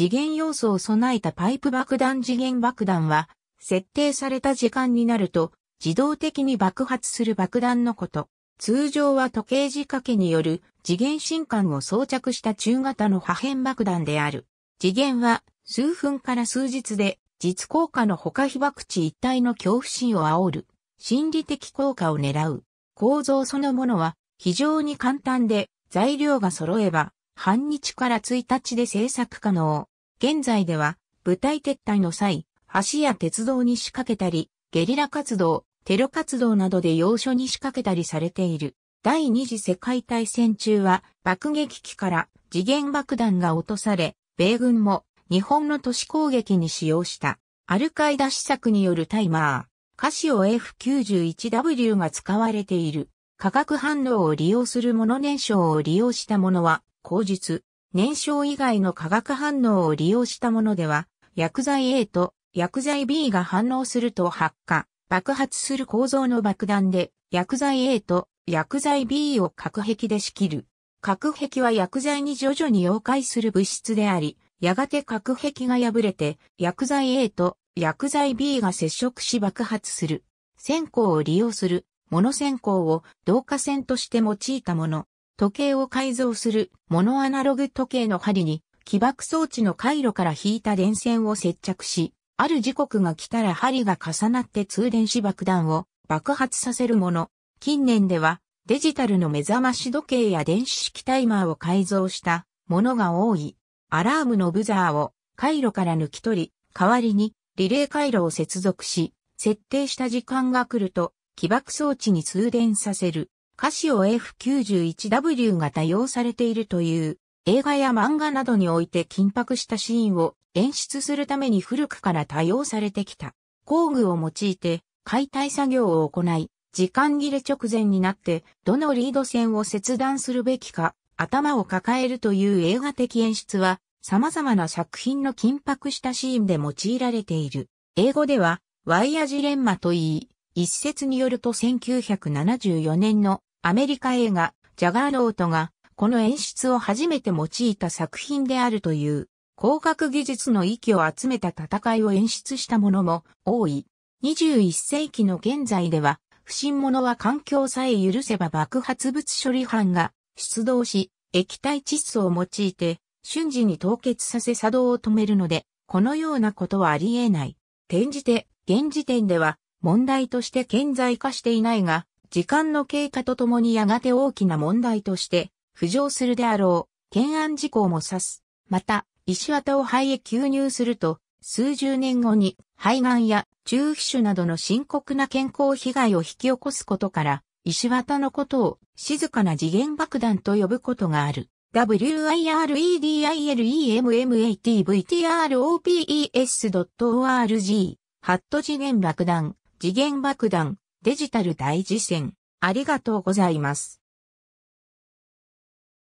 次元要素を備えたパイプ爆弾次元爆弾は、設定された時間になると、自動的に爆発する爆弾のこと。通常は時計仕掛けによる次元新管を装着した中型の破片爆弾である。次元は数分から数日で実効果の他被爆地一体の恐怖心を煽る心理的効果を狙う。構造そのものは非常に簡単で材料が揃えば半日から1日で制作可能。現在では、部隊撤退の際、橋や鉄道に仕掛けたり、ゲリラ活動、テロ活動などで要所に仕掛けたりされている。第二次世界大戦中は爆撃機から次元爆弾が落とされ、米軍も日本の都市攻撃に使用したアルカイダ施策によるタイマー、カシオ F91W が使われている。化学反応を利用するもの燃焼を利用したものは口述、燃焼以外の化学反応を利用したものでは、薬剤 A と薬剤 B が反応すると発火、爆発する構造の爆弾で、薬剤 A と薬剤 B を核壁で仕切る。核壁は薬剤に徐々に溶解する物質であり、やがて核壁が破れて、薬剤 A と薬剤 B が接触し爆発する。線香を利用する、モノ線香を導火線として用いたもの。時計を改造するモノアナログ時計の針に起爆装置の回路から引いた電線を接着し、ある時刻が来たら針が重なって通電子爆弾を爆発させるもの。近年ではデジタルの目覚まし時計や電子式タイマーを改造したものが多い。アラームのブザーを回路から抜き取り、代わりにリレー回路を接続し、設定した時間が来ると起爆装置に通電させる。カシオ F91W が多用されているという、映画や漫画などにおいて緊迫したシーンを演出するために古くから多用されてきた。工具を用いて解体作業を行い、時間切れ直前になってどのリード線を切断するべきか、頭を抱えるという映画的演出は様々な作品の緊迫したシーンで用いられている。英語ではワイヤジレンマといい、一説によると1974年のアメリカ映画、ジャガーノートが、この演出を初めて用いた作品であるという、工学技術の域を集めた戦いを演出したものも多い。21世紀の現在では、不審者は環境さえ許せば爆発物処理班が出動し、液体窒素を用いて瞬時に凍結させ作動を止めるので、このようなことはあり得ない。転じて、現時点では問題として顕在化していないが、時間の経過とともにやがて大きな問題として浮上するであろう、懸案事項も指す。また、石綿を肺へ吸入すると、数十年後に肺がんや中皮腫などの深刻な健康被害を引き起こすことから、石綿のことを静かな次元爆弾と呼ぶことがある。wiredilemmATVTropes.org ハット次元爆弾、次元爆弾、デジタル大事戦、ありがとうございます。